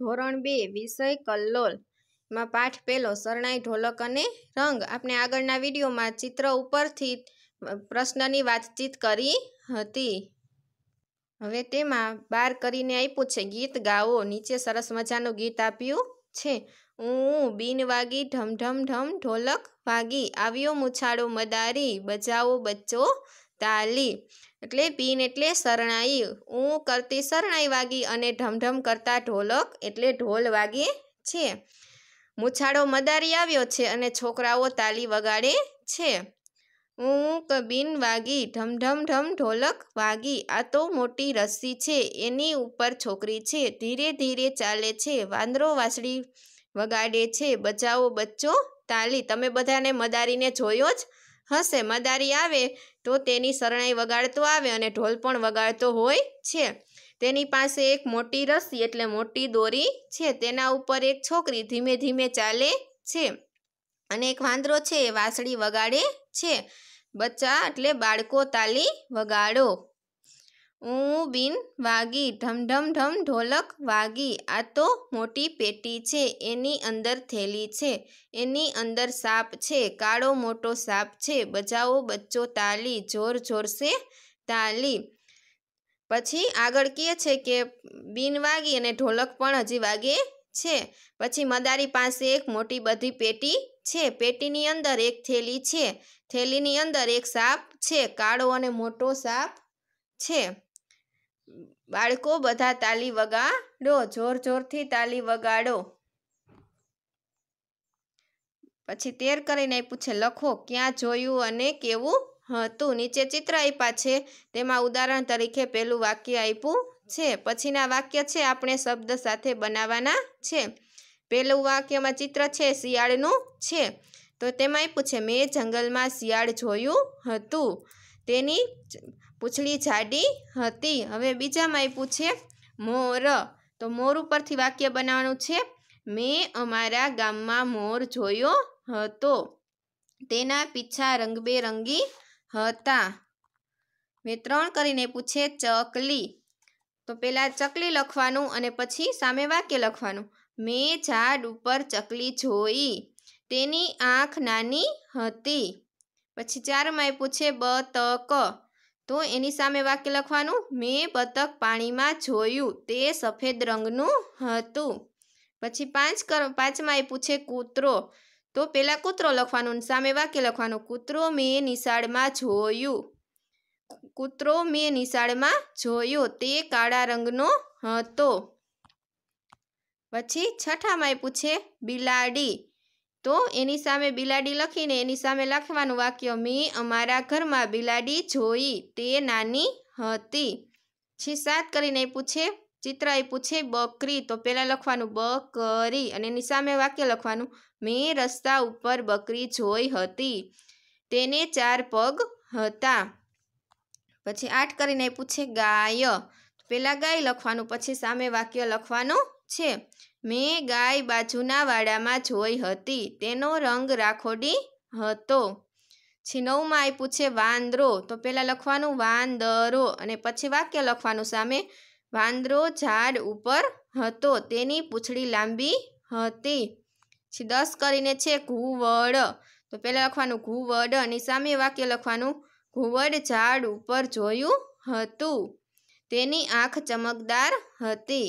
ધોરણ બે વિષય કલ્લોલ માં પાઠ પહેલો શરણાઈ ઢોલક અને રંગ આપણે આગળના વિડીયોમાં ચિત્ર ઉપરથી પ્રશ્નની વાતચીત કરી હતી હવે તેમાં બાર કરીને આપ્યું છે ગીત ગાવો નીચે સરસ મજાનું ગીત આપ્યું છે ઊં બીન વાગી ઢમ ઢમ ઢમ ઢોલક વાગી આવ્યો મુછાળો મદારી બજાવો બચ્ચો તાલી એટલે બીન એટલે શરણાઈ ઊં કરતી શરણાઈ વાગી અને ઢમઢમ કરતા ઢોલક એટલે ઢોલ વાગે છે મુછાળો મદારી આવ્યો છે અને છોકરાઓ તાલી વગાડે છે ઊંક બીન વાગી ઢમઢમ ઢમ ઢોલક વાગી આ તો મોટી રસ્સી છે એની ઉપર છોકરી છે ધીરે ધીરે ચાલે છે વાંદરો વાસળી વગાડે છે બચાવો બચ્ચો તાલી તમે બધાને મદારીને જોયો જ હશે મદારી આવે તો તેની શરણાઈ વગાડતો આવે અને ઢોલ પણ વગાડતો હોય છે તેની પાસે એક મોટી રસી એટલે મોટી દોરી છે તેના ઉપર એક છોકરી ધીમે ધીમે ચાલે છે અને એક વાંદરો છે એ વાંસળી વગાડે છે બચ્ચા એટલે બાળકો તાલી વગાડો ઊ બિન વાગી ઢમ ઢમ ઢમ ઢોલક વાગી આ તો મોટી પેટી છે એની અંદર થેલી છે એની અંદર સાપ છે કાળો મોટો સાપ છે બજાવો બચ્ચો તાલી જોર જોરશે તાલી પછી આગળ કહે છે કે બિન વાગી અને ઢોલક પણ હજી વાગે છે પછી મદારી પાસે એક મોટી બધી પેટી છે પેટીની અંદર એક થેલી છે થેલીની અંદર એક સાપ છે કાળો અને મોટો સાપ છે બાળકો બધા તાલી વગાડો જોર જોરથી તાલી વગાડો પછી તેર કરીને પૂછે લખો ક્યાં જોયું અને કેવું હતું નીચે ચિત્ર આપ્યા છે તેમાં ઉદાહરણ તરીકે પહેલું વાક્ય આપ્યું છે પછીના વાક્ય છે આપણે શબ્દ સાથે બનાવવાના છે પહેલું વાક્યમાં ચિત્ર છે શિયાળનું છે તો તેમાં પૂછે મેં જંગલમાં શિયાળ જોયું હતું તેની પૂંછડી જાડી હતી હવે બીજામાં આપ્યું પૂછે મોર તો મોર ઉપરથી વાક્ય બનાવવાનું છે મેં અમારા ગામમાં મોર જોયો હતો તેના પીછા રંગબેરંગી હતા મેં ત્રણ કરીને પૂછે ચકલી તો પહેલાં ચકલી લખવાનું અને પછી સામે વાક્ય લખવાનું મેં ઝાડ ઉપર ચકલી જોઈ તેની આંખ નાની હતી પછી ચારમાં આપ્યું છે બતક તો એની સામે વાક્ય લખવાનું મેં બતક પાણીમાં જોયું તે સફેદ રંગનું હતું પછી પાંચ કર પાંચમાં આપ્યું પૂછે કૂતરો તો પહેલાં કૂતરો લખવાનું સામે વાક્ય લખવાનું કૂતરો મેં નિશાળમાં જોયું કૂતરો મેં નિશાળમાં જોયો તે કાળા રંગનો હતો પછી છઠ્ઠામાં આપ્યું પૂછે બિલાડી તો એની સામે બિલાડી લખીને એની સામે લખવાનું વાક્ય મેં અમારા ઘરમાં બિલાડી જોઈ તે નાની હતી છી સાત કરીને પૂછે ચિત્ર એ પૂછે બકરી તો પહેલાં લખવાનું બકરી અને એની સામે વાક્ય લખવાનું મેં રસ્તા ઉપર બકરી જોઈ હતી તેને ચાર પગ હતા પછી આઠ કરીને પૂછે ગાય પહેલાં ગાય લખવાનું પછી સામે વાક્ય લખવાનું છે મેં ગાય બાજુના વાડામાં જોઈ હતી તેનો રંગ રાખોડી હતો પછી નવમાં આપ્યું છે વાંદરો તો પહેલાં લખવાનું વાંદરો અને પછી વાક્ય લખવાનું સામે વાંદરો ઝાડ ઉપર હતો તેની પૂંછડી લાંબી હતી પછી દસ કરીને છે ઘુવડ તો પહેલાં લખવાનું ઘુવડ અને સામે વાક્ય લખવાનું ઘુવડ ઝાડ ઉપર જોયું હતું તેની આંખ ચમકદાર હતી